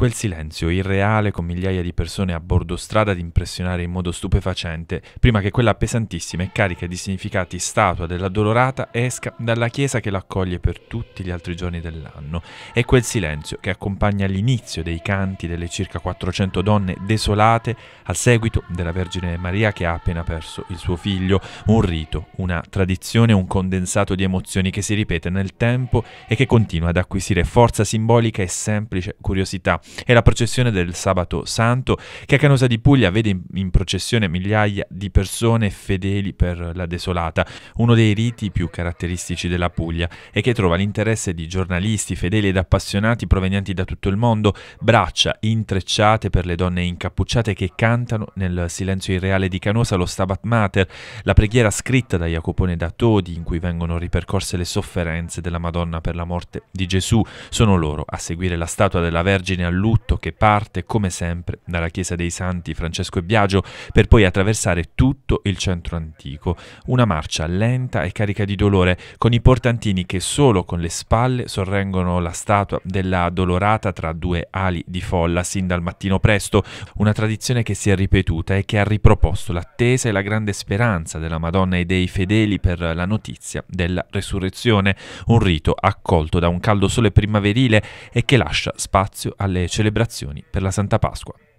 quel silenzio irreale con migliaia di persone a bordo strada ad impressionare in modo stupefacente, prima che quella pesantissima e carica di significati statua della Dolorata esca dalla chiesa che l'accoglie per tutti gli altri giorni dell'anno. È quel silenzio che accompagna l'inizio dei canti delle circa 400 donne desolate al seguito della Vergine Maria che ha appena perso il suo figlio, un rito, una tradizione, un condensato di emozioni che si ripete nel tempo e che continua ad acquisire forza simbolica e semplice curiosità e la processione del sabato santo che a Canosa di Puglia vede in processione migliaia di persone fedeli per la desolata, uno dei riti più caratteristici della Puglia e che trova l'interesse di giornalisti fedeli ed appassionati provenienti da tutto il mondo, braccia intrecciate per le donne incappucciate che cantano nel silenzio irreale di Canosa lo Stabat Mater, la preghiera scritta da Jacopone da Todi in cui vengono ripercorse le sofferenze della Madonna per la morte di Gesù. Sono loro a seguire la statua della Vergine all'ultimo lutto che parte, come sempre, dalla chiesa dei Santi Francesco e Biagio per poi attraversare tutto il centro antico. Una marcia lenta e carica di dolore, con i portantini che solo con le spalle sorreggono la statua della Dolorata tra due ali di folla sin dal mattino presto, una tradizione che si è ripetuta e che ha riproposto l'attesa e la grande speranza della Madonna e dei fedeli per la notizia della resurrezione, un rito accolto da un caldo sole primaverile e che lascia spazio alle celebrazioni per la Santa Pasqua.